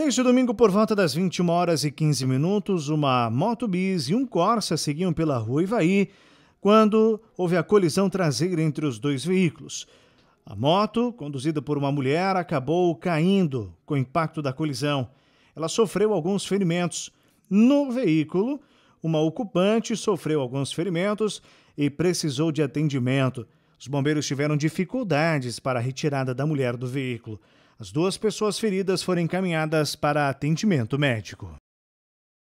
Neste domingo, por volta das 21 horas e 15 minutos, uma Moto Bis e um Corsa seguiam pela rua Ivaí quando houve a colisão traseira entre os dois veículos. A moto, conduzida por uma mulher, acabou caindo com o impacto da colisão. Ela sofreu alguns ferimentos. No veículo, uma ocupante sofreu alguns ferimentos e precisou de atendimento. Os bombeiros tiveram dificuldades para a retirada da mulher do veículo. As duas pessoas feridas foram encaminhadas para atendimento médico.